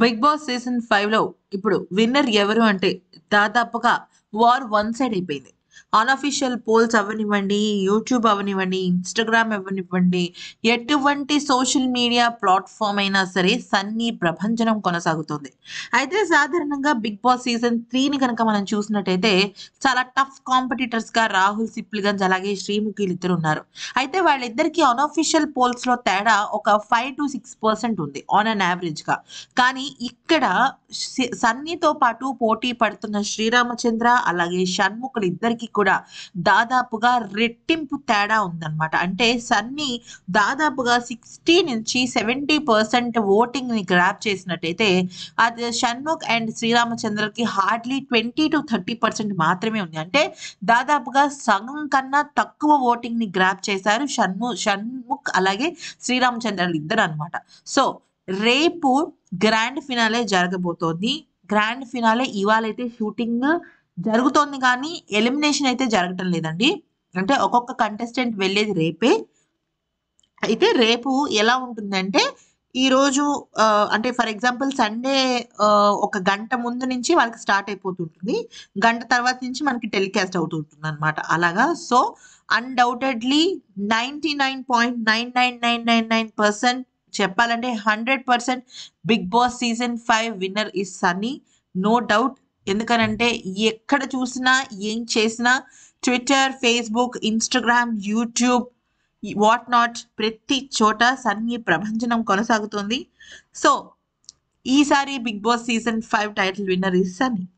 big Boss season five లో ఇప్పుడు winner ఎవరు అంటే దాదాపుగా వార్ వన్ సైడ్ అయిపోయింది అన్అఫీషియల్ పోల్స్ అవనివ్వండి యూట్యూబ్ అవనివ్వండి ఇన్స్టాగ్రామ్ అవనివ్వండి ఎటువంటి సోషల్ మీడియా ప్లాట్ఫామ్ అయినా సరే సన్నీ ప్రపంచనం కొనసాగుతుంది అయితే సాధారణంగా బిగ్ బాస్ సీజన్ త్రీని కనుక మనం చూసినట్టయితే చాలా టఫ్ కాంపిటీటర్స్గా రాహుల్ సిప్లిగంజ్ అలాగే శ్రీముఖిలు ఇద్దరు ఉన్నారు అయితే వాళ్ళిద్దరికీ అన్అఫీషియల్ పోల్స్లో తేడా ఒక ఫైవ్ టు సిక్స్ పర్సెంట్ ఉంది ఆన్ అన్ యావరేజ్గా కానీ ఇక్కడ సన్నీతో పాటు పోటీ పడుతున్న శ్రీరామచంద్ర అలాగే షణ్ముఖులు ఇద్దరికి కూడా దాదాపుగా రెట్టింపు తేడా ఉందన్నమాట అంటే సన్ని దాదాపుగా సిక్స్టీ నుంచి సెవెంటీ పర్సెంట్ ఓటింగ్ని గ్రాప్ చేసినట్టయితే అది షణ్ముఖ్ అండ్ శ్రీరామచంద్రకి hardly twenty to thirty percent మాత్రమే ఉంది అంటే దాదాపుగా సగం కన్నా తక్కువ ఓటింగ్ని గ్రాప్ చేశారు షణ్ము షణ్ముఖ్ అలాగే శ్రీరామచంద్ర ఇద్దరు అనమాట సో రేపు గ్రాండ్ ఫినాలే జరగబోతోంది గ్రాండ్ ఫినాలే ఇవాళైతే షూటింగ్ జరుగుతోంది కానీ ఎలిమినేషన్ అయితే జరగటం లేదండి అంటే ఒక్కొక్క కంటెస్టెంట్ వెళ్ళేది రేపే అయితే రేపు ఎలా ఉంటుందంటే ఈరోజు అంటే ఫర్ ఎగ్జాంపుల్ సండే ఒక గంట ముందు నుంచి వాళ్ళకి స్టార్ట్ అయిపోతుంటుంది గంట తర్వాత నుంచి మనకి టెలికాస్ట్ అవుతుంటుంది అనమాట అలాగా so undoubtedly ninety nine point nine nine nine nine nine percent చెప్పాలంటే hundred percent Bigg Boss season five winner is Sunny no doubt ఎందుకనంటే ఎక్కడ చూసినా ఏం చేసినా Twitter Facebook Instagram YouTube what not ప్రతి చోట సన్నీ ప్రభంజనం కొనసాగుతుంది సో ఈసారి Bigg Boss season five title winner is Sunny